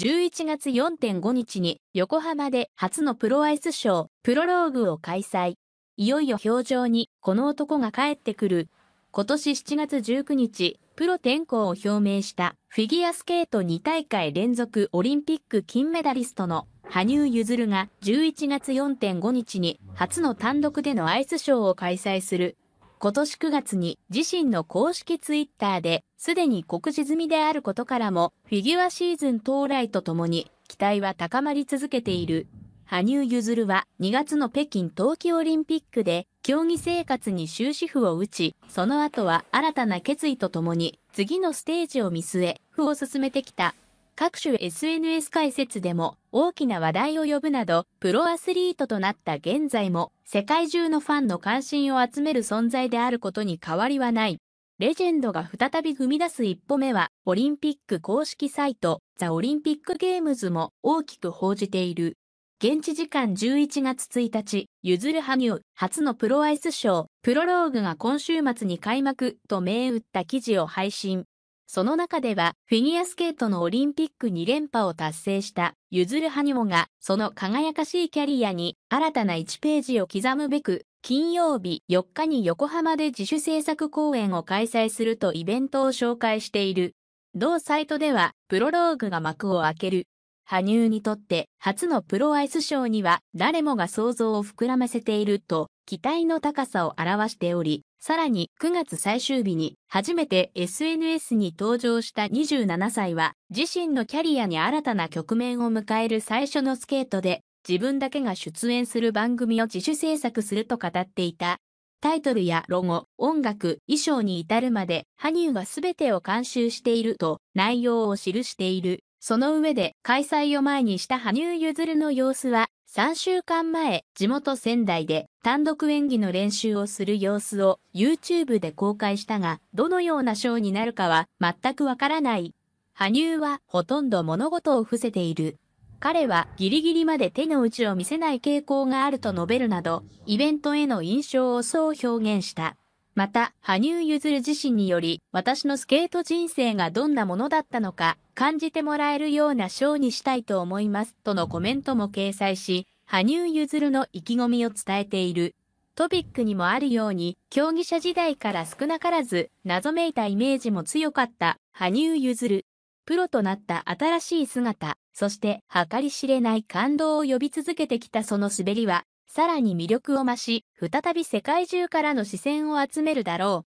11月4.5日に横浜で初のプロアイスショー、プロローグを開催。いよいよ表情にこの男が帰ってくる。今年7月19日、プロ転向を表明したフィギュアスケート2大会連続オリンピック金メダリストの羽生結弦が11月4.5日に初の単独でのアイスショーを開催する今年9月に自身の公式ツイッターで、すでに告示済みであることからも、フィギュアシーズン到来とともに、期待は高まり続けている。羽生結弦は2月の北京冬季オリンピックで競技生活に終止符を打ち、その後は新たな決意とともに次のステージを見据え、歩を進めてきた。各種 SNS 解説でも大きな話題を呼ぶなど、プロアスリートとなった現在も、世界中のファンの関心を集める存在であることに変わりはない。レジェンドが再び踏み出す一歩目は、オリンピック公式サイト、ザ・オリンピック・ゲームズも大きく報じている。現地時間11月1日、ゆずる羽生初のプロアイスショー、プロローグが今週末に開幕と銘打った記事を配信。その中では、フィギュアスケートのオリンピック2連覇を達成した、ゆずるはにもが、その輝かしいキャリアに、新たな1ページを刻むべく、金曜日4日に横浜で自主制作公演を開催するとイベントを紹介している。同サイトでは、プロローグが幕を開ける羽生にとって初のプロアイスショーには誰もが想像を膨らませていると期待の高さを表しており、さらに9月最終日に初めて SNS に登場した27歳は自身のキャリアに新たな局面を迎える最初のスケートで自分だけが出演する番組を自主制作すると語っていた。タイトルやロゴ、音楽、衣装に至るまで、羽生は全てを監修していると内容を記している。その上で開催を前にした羽生結弦の様子は3週間前地元仙台で単独演技の練習をする様子を YouTube で公開したがどのようなショーになるかは全くわからない。羽生はほとんど物事を伏せている。彼はギリギリまで手の内を見せない傾向があると述べるなどイベントへの印象をそう表現した。また、羽生結弦自身により、私のスケート人生がどんなものだったのか、感じてもらえるようなショーにしたいと思います、とのコメントも掲載し、羽生結弦の意気込みを伝えている。トピックにもあるように、競技者時代から少なからず、謎めいたイメージも強かった、羽生結弦。プロとなった新しい姿、そして計り知れない感動を呼び続けてきたその滑りは、さらに魅力を増し、再び世界中からの視線を集めるだろう。